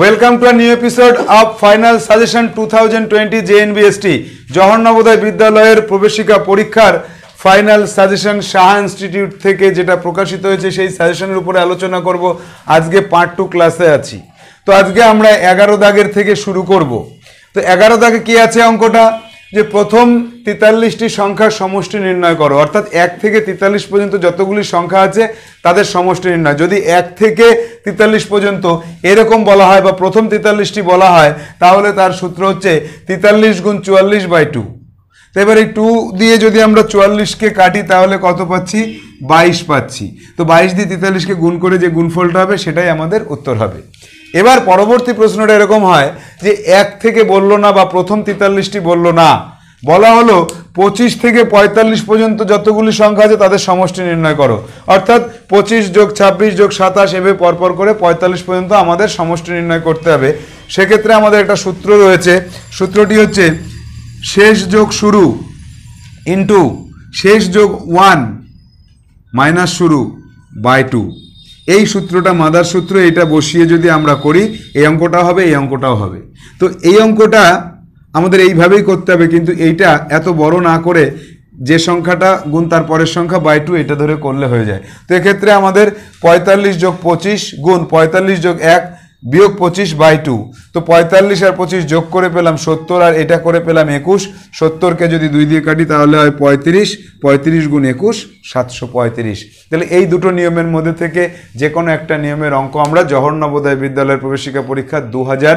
Welcome to new episode of final suggestion two thousand twenty JNVST Jawahar Navodaya বিদ্যালয়ের প্রবেশিকা পরীক্ষার final suggestion Shah institute থেকে যেটা প্রকাশিত হয়েছে সেই সাজেশনের উপরে আলোচনা করব আজকে পার্ট টু ক্লাসে আছি তো আজকে আমরা এগারো দাগের থেকে শুরু করব তো এগারো দাগে কি আছে অঙ্কটা যে প্রথম তেতাল্লিশটি সংখ্যার সমষ্টি নির্ণয় করো অর্থাৎ এক থেকে তেতাল্লিশ পর্যন্ত যতগুলি সংখ্যা আছে তাদের সমষ্টি নির্ণয় যদি এক থেকে তেতাল্লিশ পর্যন্ত এরকম বলা হয় বা প্রথম তেতাল্লিশটি বলা হয় তাহলে তার সূত্র হচ্ছে তেতাল্লিশ গুণ চুয়াল্লিশ বাই টু তো এবার এই টু দিয়ে যদি আমরা চুয়াল্লিশকে কাটি তাহলে কত পাচ্ছি বাইশ পাচ্ছি তো বাইশ দিয়ে তেতাল্লিশকে গুণ করে যে গুণফলটা হবে সেটাই আমাদের উত্তর হবে এবার পরবর্তী প্রশ্নটা এরকম হয় যে এক থেকে বলল না বা প্রথম তেতাল্লিশটি বলল না বলা হলো পঁচিশ থেকে পঁয়তাল্লিশ পর্যন্ত যতগুলি সংখ্যা আছে তাদের সমষ্টি নির্ণয় করো অর্থাৎ পঁচিশ যোগ ছাব্বিশ যোগ সাতাশ এভাবে পরপর করে পঁয়তাল্লিশ পর্যন্ত আমাদের সমষ্টি নির্ণয় করতে হবে সেক্ষেত্রে আমাদের একটা সূত্র রয়েছে সূত্রটি হচ্ছে শেষ যোগ শুরু ইন্টু শেষ যোগ ওয়ান মাইনাস শুরু বাই টু এই সূত্রটা মাদার সূত্র এটা বসিয়ে যদি আমরা করি এই অঙ্কটা হবে এই অঙ্কটাও হবে তো এই অঙ্কটা আমাদের এইভাবেই করতে হবে কিন্তু এইটা এত বড় না করে যে সংখ্যাটা গুণ তার পরের সংখ্যা বাই টু এটা ধরে করলে হয়ে যায় তো এক্ষেত্রে আমাদের পঁয়তাল্লিশ যোগ পঁচিশ গুণ পঁয়তাল্লিশ যোগ এক বিয়োগ পঁচিশ বাই টু তো পঁয়তাল্লিশ আর পঁচিশ যোগ করে পেলাম সত্তর আর এটা করে পেলাম একুশ সত্তরকে যদি দুই দিয়ে কাটি তাহলে হয় পঁয়ত্রিশ পঁয়ত্রিশ গুণ একুশ সাতশো পঁয়ত্রিশ তাহলে এই দুটো নিয়মের মধ্যে থেকে যে কোনো একটা নিয়মের অঙ্ক আমরা জহর নবোদয় বিদ্যালয়ের প্রবেশিকা পরীক্ষা দু হাজার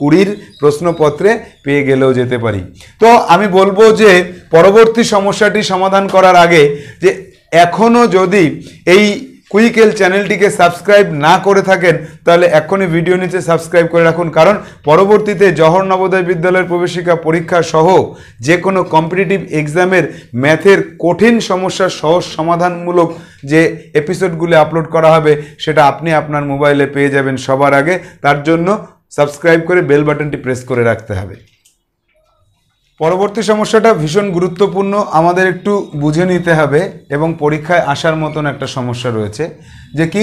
কুড়ির প্রশ্নপত্রে পেয়ে গেলেও যেতে পারি তো আমি বলবো যে পরবর্তী সমস্যাটি সমাধান করার আগে যে এখনও যদি এই কুইকেল চ্যানেলটিকে সাবস্ক্রাইব না করে থাকেন তাহলে এখনই ভিডিও নিচে সাবস্ক্রাইব করে রাখুন কারণ পরবর্তীতে জহর নবোদয় বিদ্যালয়ের প্রবেশিকা পরীক্ষা সহ যে কোনো কম্পিটিটিভ এক্সামের ম্যাথের কঠিন সমস্যার সহজ সমাধানমূলক যে এপিসোডগুলি আপলোড করা হবে সেটা আপনি আপনার মোবাইলে পেয়ে যাবেন সবার আগে তার জন্য সাবস্ক্রাইব করে বেল বাটনটি প্রেস করে রাখতে হবে পরবর্তী সমস্যাটা ভীষণ গুরুত্বপূর্ণ আমাদের একটু বুঝে নিতে হবে এবং পরীক্ষায় আসার মতন একটা সমস্যা রয়েছে যে কি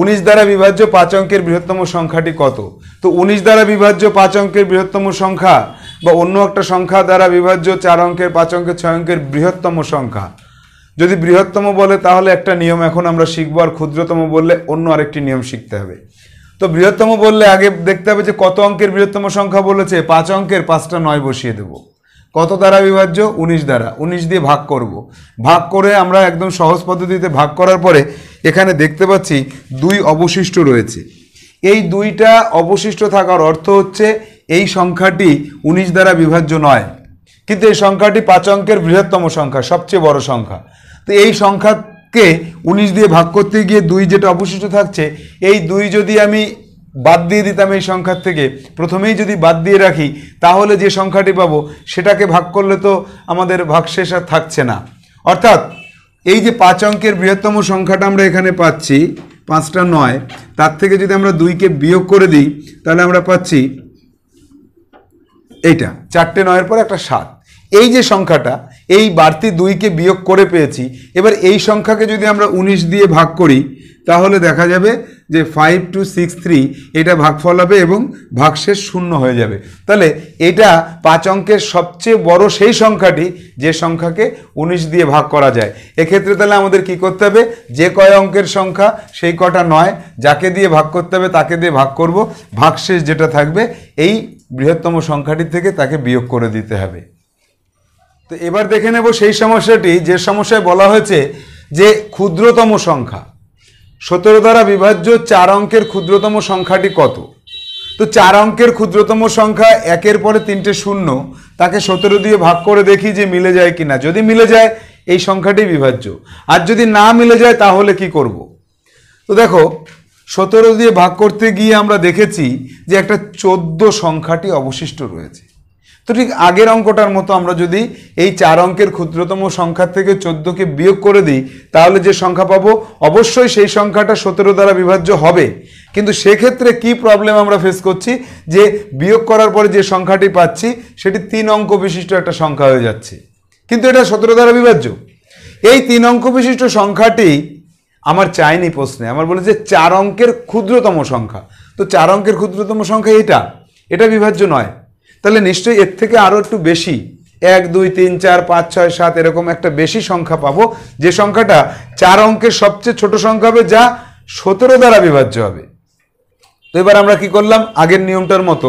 উনিশ দ্বারা বিভাজ্য পাঁচ অঙ্কের বৃহত্তম সংখ্যাটি কত তো উনিশ দ্বারা বিভাজ্য পাঁচ অঙ্কের বৃহত্তম সংখ্যা বা অন্য একটা সংখ্যা দ্বারা বিভাজ্য চার অঙ্কের পাঁচ অঙ্কের ছয় অঙ্কের বৃহত্তম সংখ্যা যদি বৃহত্তম বলে তাহলে একটা নিয়ম এখন আমরা শিখবো আর ক্ষুদ্রতম বললে অন্য আরেকটি নিয়ম শিখতে হবে তো বৃহত্তম বললে আগে দেখতে হবে যে কত অঙ্কের বৃহত্তম সংখ্যা বলেছে পাঁচ অঙ্কের পাঁচটা নয় বসিয়ে দেবো কত দ্বারা বিভাজ্য উনিশ দ্বারা উনিশ দিয়ে ভাগ করব। ভাগ করে আমরা একদম সহজ পদ্ধতিতে ভাগ করার পরে এখানে দেখতে পাচ্ছি দুই অবশিষ্ট রয়েছে এই দুইটা অবশিষ্ট থাকার অর্থ হচ্ছে এই সংখ্যাটি উনিশ দ্বারা বিভাজ্য নয় কিন্তু এই সংখ্যাটি পাঁচ অঙ্কের বৃহত্তম সংখ্যা সবচেয়ে বড় সংখ্যা তো এই সংখ্যাকে উনিশ দিয়ে ভাগ করতে গিয়ে দুই যেটা অবশিষ্ট থাকছে এই দুই যদি আমি বাদ দিয়ে দিতাম এই সংখ্যার থেকে প্রথমেই যদি বাদ দিয়ে রাখি তাহলে যে সংখ্যাটি পাবো সেটাকে ভাগ করলে তো আমাদের ভাগশেষ আর থাকছে না অর্থাৎ এই যে পাঁচ অঙ্কের বৃহত্তম সংখ্যাটা আমরা এখানে পাচ্ছি পাঁচটা নয় তার থেকে যদি আমরা দুইকে বিয়োগ করে দিই তাহলে আমরা পাচ্ছি এইটা চারটে নয়ের পর একটা সাত এই যে সংখ্যাটা এই বাড়তি দুইকে বিয়োগ করে পেয়েছি এবার এই সংখ্যাকে যদি আমরা ১৯ দিয়ে ভাগ করি তাহলে দেখা যাবে যে ফাইভ টু সিক্স থ্রি এটা ভাগফল হবে এবং ভাগশেষ শূন্য হয়ে যাবে তাহলে এটা পাঁচ অঙ্কের সবচেয়ে বড় সেই সংখ্যাটি যে সংখ্যাকে ১৯ দিয়ে ভাগ করা যায় এক্ষেত্রে তাহলে আমাদের কি করতে হবে যে কয় অঙ্কের সংখ্যা সেই কটা নয় যাকে দিয়ে ভাগ করতে হবে তাকে দিয়ে ভাগ করব ভাগশেষ যেটা থাকবে এই বৃহত্তম সংখ্যাটি থেকে তাকে বিয়োগ করে দিতে হবে তো এবার দেখে নেব সেই সমস্যাটি যে সমস্যায় বলা হয়েছে যে ক্ষুদ্রতম সংখ্যা সতেরো দ্বারা বিভাজ্য চার অঙ্কের ক্ষুদ্রতম সংখ্যাটি কত তো চার অঙ্কের ক্ষুদ্রতম সংখ্যা একের পরে তিনটে শূন্য তাকে সতেরো দিয়ে ভাগ করে দেখি যে মিলে যায় কি না যদি মিলে যায় এই সংখ্যাটি বিভাজ্য আর যদি না মিলে যায় তাহলে কি করব। তো দেখো সতেরো দিয়ে ভাগ করতে গিয়ে আমরা দেখেছি যে একটা চোদ্দ সংখ্যাটি অবশিষ্ট রয়েছে তো ঠিক আগের অঙ্কটার মতো আমরা যদি এই চার অঙ্কের ক্ষুদ্রতম সংখ্যা থেকে চোদ্দোকে বিয়োগ করে দিই তাহলে যে সংখ্যা পাবো অবশ্যই সেই সংখ্যাটা সতেরো দ্বারা বিভাজ্য হবে কিন্তু সেক্ষেত্রে কি প্রবলেম আমরা ফেস করছি যে বিয়োগ করার পরে যে সংখ্যাটি পাচ্ছি সেটি তিন অঙ্ক বিশিষ্ট একটা সংখ্যা হয়ে যাচ্ছে কিন্তু এটা সতেরো দ্বারা বিভাজ্য এই তিন অঙ্ক বিশিষ্ট সংখ্যাটি আমার চাইনি প্রশ্নে আমার বলে যে চার অঙ্কের ক্ষুদ্রতম সংখ্যা তো চার অঙ্কের ক্ষুদ্রতম সংখ্যা এটা এটা বিভাজ্য নয় তাহলে নিশ্চয়ই এর থেকে আরও একটু বেশি এক দুই তিন চার পাঁচ ছয় সাত এরকম একটা বেশি সংখ্যা পাবো যে সংখ্যাটা চার অঙ্কের সবচেয়ে ছোট সংখ্যা হবে যা সতেরো দ্বারা বিভাজ্য হবে তো এবার আমরা কি করলাম আগের নিয়মটার মতো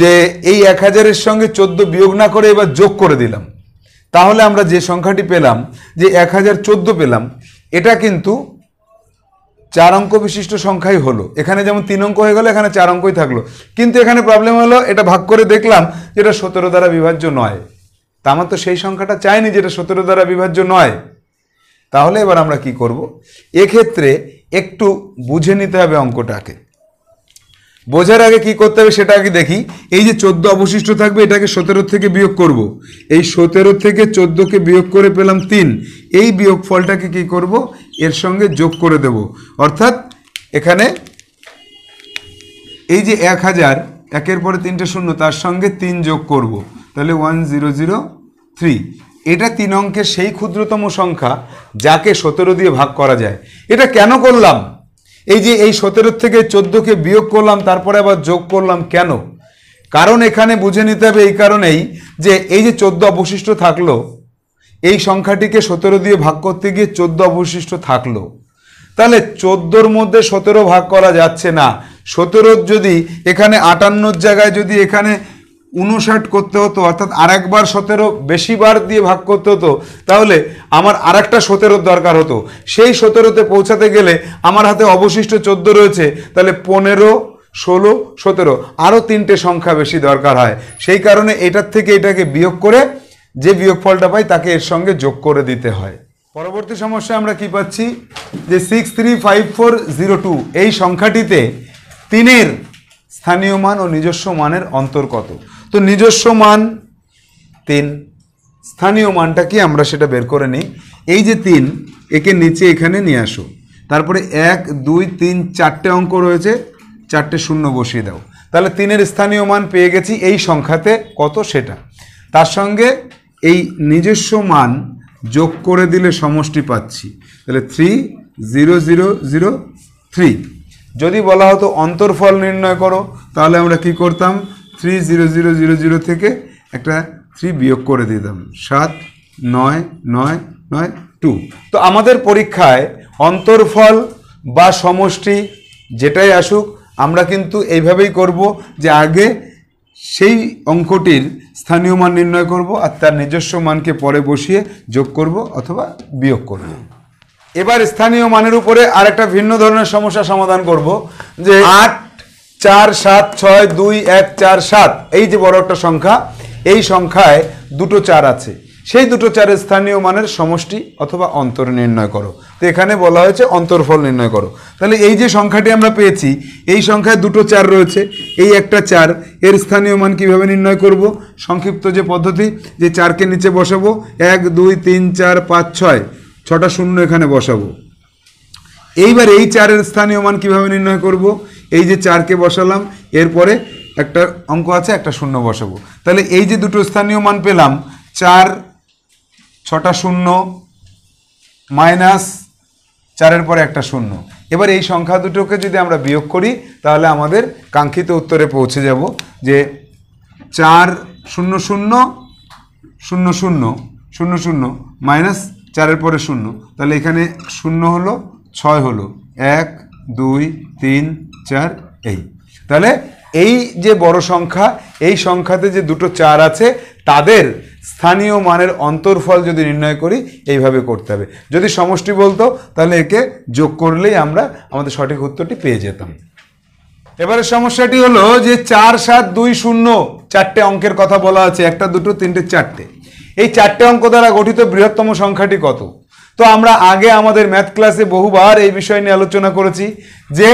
যে এই এক হাজারের সঙ্গে চোদ্দ বিয়োগ না করে এবার যোগ করে দিলাম তাহলে আমরা যে সংখ্যাটি পেলাম যে এক হাজার চোদ্দো পেলাম এটা কিন্তু চার অঙ্ক বিশিষ্ট সংখ্যাই হলো এখানে যেমন তিন অঙ্ক হয়ে গেলো এখানে চার অঙ্কই থাকলো কিন্তু এখানে প্রবলেম হলো এটা ভাগ করে দেখলাম যেটা সতেরো দ্বারা বিভাজ্য নয় তা আমার তো সেই সংখ্যাটা চাইনি যেটা সতেরো দ্বারা বিভাজ্য নয় তাহলে এবার আমরা কি করব এক্ষেত্রে একটু বুঝে নিতে হবে অঙ্কটাকে বোঝার আগে কি করতে হবে সেটা আগে দেখি এই যে চোদ্দ অবশিষ্ট থাকবে এটাকে সতেরো থেকে বিয়োগ করব। এই সতেরো থেকে চোদ্দোকে বিয়োগ করে পেলাম তিন এই বিয়োগ ফলটাকে কি করব এর সঙ্গে যোগ করে দেব অর্থাৎ এখানে এই যে এক হাজার একের পরে তিনটে শূন্য তার সঙ্গে তিন যোগ করব। তাহলে ওয়ান জিরো জিরো থ্রি এটা তিন অঙ্কের সেই ক্ষুদ্রতম সংখ্যা যাকে সতেরো দিয়ে ভাগ করা যায় এটা কেন করলাম এই যে এই সতেরোর থেকে চোদ্দোকে বিয়োগ করলাম তারপরে আবার যোগ করলাম কেন কারণ এখানে বুঝে নিতে হবে এই কারণেই যে এই যে চোদ্দ অবশিষ্ট থাকলো এই সংখ্যাটিকে সতেরো দিয়ে ভাগ করতে গিয়ে চোদ্দ অবশিষ্ট থাকলো তাহলে চোদ্দোর মধ্যে সতেরো ভাগ করা যাচ্ছে না সতেরোর যদি এখানে আটান্নর জায়গায় যদি এখানে উনষাট করতে হতো অর্থাৎ আর একবার সতেরো বেশিবার দিয়ে ভাগ করতে হতো তাহলে আমার আর একটা সতেরোর দরকার হতো সেই সতেরোতে পৌঁছাতে গেলে আমার হাতে অবশিষ্ট চোদ্দ রয়েছে তাহলে পনেরো ষোলো সতেরো আরও তিনটে সংখ্যা বেশি দরকার হয় সেই কারণে এটার থেকে এটাকে বিয়োগ করে যে বিয়োগফলটা পাই তাকে এর সঙ্গে যোগ করে দিতে হয় পরবর্তী সমস্যা আমরা কি পাচ্ছি যে six three five four zero two এই সংখ্যাটিতে তিনের স্থানীয় মান ও নিজস্ব মানের অন্তর্গত তো নিজস্ব মান তিন স্থানীয় মানটা কি আমরা সেটা বের করে নিই এই যে তিন একে নিচে এখানে নিয়ে আসো তারপরে এক দুই তিন চারটে অঙ্ক রয়েছে চারটে শূন্য বসিয়ে দাও তাহলে তিনের স্থানীয় মান পেয়ে গেছি এই সংখ্যাতে কত সেটা তার সঙ্গে এই নিজস্ব মান যোগ করে দিলে সমষ্টি পাচ্ছি তাহলে three zero zero zero three যদি বলা হতো অন্তর্ফল নির্ণয় করো তাহলে আমরা কি করতাম three zero zero zero zero থেকে একটা থ্রি বিয়োগ করে দিতাম সাত নয় নয় নয় টু তো আমাদের পরীক্ষায় অন্তর্ফল বা সমষ্টি যেটাই আসুক আমরা কিন্তু এইভাবেই করব যে আগে সেই অঙ্কটির স্থানীয় মান নির্ণয় করব আর তার নিজস্ব মানকে পরে বসিয়ে যোগ করব অথবা বিয়োগ করব এবার স্থানীয় মানের উপরে আরেকটা ভিন্ন ধরনের সমস্যা সমাধান করব যে আট চার সাত ছয় দুই এক চার সাত এই যে বড় একটা সংখ্যা এই সংখ্যায় দুটো চার আছে সেই দুটো চারের স্থানীয় মানের সমষ্টি অথবা অন্তর নির্ণয় করো তো এখানে বলা হয়েছে অন্তরফল নির্ণয় করো তাহলে এই যে সংখ্যাটি আমরা পেয়েছি এই সংখ্যায় দুটো চার রয়েছে এই একটা চার এর স্থানীয় মান কিভাবে নির্ণয় করব সংক্ষিপ্ত যে পদ্ধতি যে চারকে নিচে বসাবো এক দুই তিন চার পাঁচ ছয় ছটা শূন্য এখানে বসাবো এইবার এই চারের স্থানীয় মান কিভাবে নির্ণয় করব এই যে চারকে বসালাম এরপরে একটা অঙ্ক আছে একটা শূন্য বসাবো তাহলে এই যে দুটো স্থানীয় মান পেলাম চার ছটা শূন্য মাইনাস চারের পরে একটা শূন্য এবার এই সংখ্যা দুটোকে যদি আমরা বিয়োগ করি তাহলে আমাদের কাঙ্ক্ষিত উত্তরে পৌঁছে যাব যে চার শূন্য শূন্য শূন্য শূন্য শূন্য শূন্য মাইনাস চারের পরে শূন্য তাহলে এখানে শূন্য হলো ছয় হলো এক দুই তিন চার এই তাহলে এই যে বড় সংখ্যা এই সংখ্যাতে যে দুটো চার আছে তাদের স্থানীয় মানের অন্তর্ফল যদি নির্ণয় করি এইভাবে করতে হবে যদি সমষ্টি বলতো তাহলে একে যোগ করলেই আমরা আমাদের সঠিক উত্তরটি পেয়ে যেতাম এবারে সমস্যাটি হলো যে চার সাত দুই শূন্য চারটে অঙ্কের কথা বলা আছে একটা দুটো তিনটে চারটে এই চারটে অঙ্ক দ্বারা গঠিত বৃহত্তম সংখ্যাটি কত তো আমরা আগে আমাদের ম্যাথ ক্লাসে বহুবার এই বিষয় নিয়ে আলোচনা করেছি যে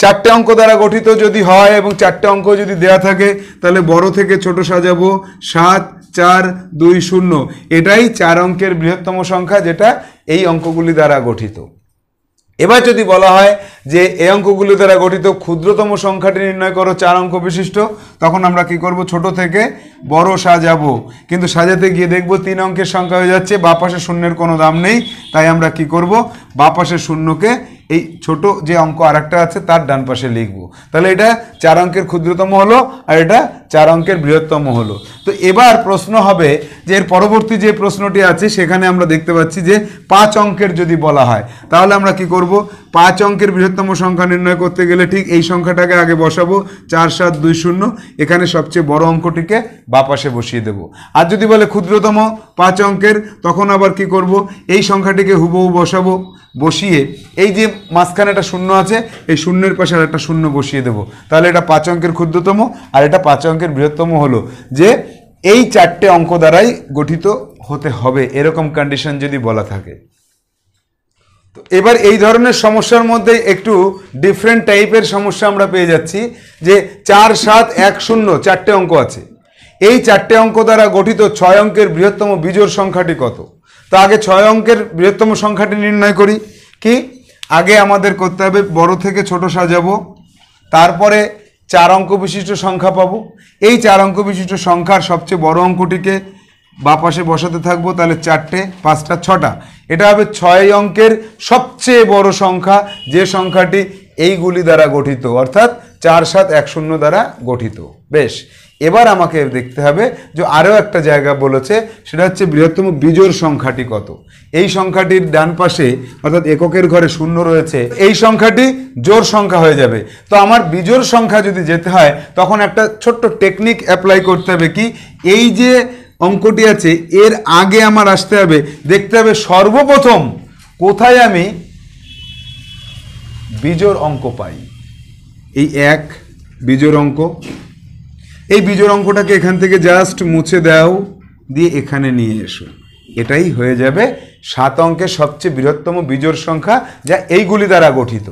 চারটে অঙ্ক দ্বারা গঠিত যদি হয় এবং চারটে অঙ্ক যদি দেয়া থাকে তাহলে বড় থেকে ছোট সাজাবো সাত চার দুই শূন্য এটাই চার অঙ্কের বৃহত্তম সংখ্যা যেটা এই অঙ্কগুলি দ্বারা গঠিত এবার যদি বলা হয় যে এই অঙ্কগুলি দ্বারা গঠিত ক্ষুদ্রতম সংখ্যাটি নির্ণয় করো চার অঙ্ক বিশিষ্ট তখন আমরা কি করব ছোট থেকে বড় সাজাবো কিন্তু সাজাতে গিয়ে দেখব তিন অঙ্কের সংখ্যা হয়ে যাচ্ছে বাপাশে শূন্যের কোনো দাম নেই তাই আমরা কি করব বাপাশে শূন্যকে এই ছোট যে অঙ্ক আর আছে তার ডান পাশে লিখবো তাহলে এটা চার অঙ্কের ক্ষুদ্রতম হলো আর এটা চার অঙ্কের বৃহত্তম হলো তো এবার প্রশ্ন হবে যে এর পরবর্তী যে প্রশ্নটি আছে সেখানে আমরা দেখতে পাচ্ছি যে পাঁচ অঙ্কের যদি বলা হয় তাহলে আমরা কি করব পাঁচ অঙ্কের বৃহত্তম সংখ্যা নির্ণয় করতে গেলে ঠিক এই সংখ্যাটাকে আগে বসাবো চার সাত দুই শূন্য এখানে সবচেয়ে বড় অঙ্কটিকে বাপাশে বসিয়ে দেব আর যদি বলে ক্ষুদ্রতম পাঁচ অঙ্কের তখন আবার কি করব এই সংখ্যাটিকে হুবহু বসাবো বসিয়ে এই যে মাঝখানে একটা শূন্য আছে এই শূন্যের পাশে আর একটা শূন্য বসিয়ে দেবো তাহলে এটা পাঁচ অঙ্কের ক্ষুদ্রতম আর এটা পাঁচ অঙ্কের বৃহত্তম হলো যে এই চারটে অঙ্ক দ্বারাই গঠিত হতে হবে এরকম কন্ডিশন যদি বলা থাকে তো এবার এই ধরনের সমস্যার মধ্যে একটু ডিফারেন্ট টাইপের সমস্যা আমরা পেয়ে যাচ্ছি যে চার সাত এক শূন্য চারটে অঙ্ক আছে এই চারটে অঙ্ক দ্বারা গঠিত ছয় অঙ্কের বৃহত্তম বিজোর সংখ্যাটি কত তো আগে ছয় অঙ্কের বৃহত্তম সংখ্যাটি নির্ণয় করি কি আগে আমাদের করতে হবে বড় থেকে ছোট সাজাবো তারপরে চার অঙ্ক বিশিষ্ট সংখ্যা পাব এই চার অঙ্ক বিশিষ্ট সংখ্যার সবচেয়ে বড় অঙ্কটিকে বাপাশে বসাতে থাকবো তাহলে চারটে পাঁচটা ছটা এটা হবে ছয় অঙ্কের সবচেয়ে বড় সংখ্যা যে সংখ্যাটি এইগুলি দ্বারা গঠিত অর্থাৎ চার সাত এক শূন্য দ্বারা গঠিত বেশ এবার আমাকে দেখতে হবে যে আরও একটা জায়গা বলেছে সেটা হচ্ছে বৃহত্তম বিজোর সংখ্যাটি কত এই সংখ্যাটির ডান পাশে অর্থাৎ এককের ঘরে শূন্য রয়েছে এই সংখ্যাটি জোর সংখ্যা হয়ে যাবে তো আমার বিজোর সংখ্যা যদি যেতে হয় তখন একটা ছোট্ট টেকনিক অ্যাপ্লাই করতে হবে কি এই যে অঙ্কটি আছে এর আগে আমার আসতে হবে দেখতে হবে সর্বপ্রথম কোথায় আমি বিজোর অঙ্ক পাই এই এক বিজোর অঙ্ক এই বিজোর অঙ্কটাকে এখান থেকে জাস্ট মুছে দাও দিয়ে এখানে নিয়ে এসো এটাই হয়ে যাবে সাত অঙ্কের সবচেয়ে বৃহত্তম বিজোর সংখ্যা যা এইগুলি দ্বারা গঠিত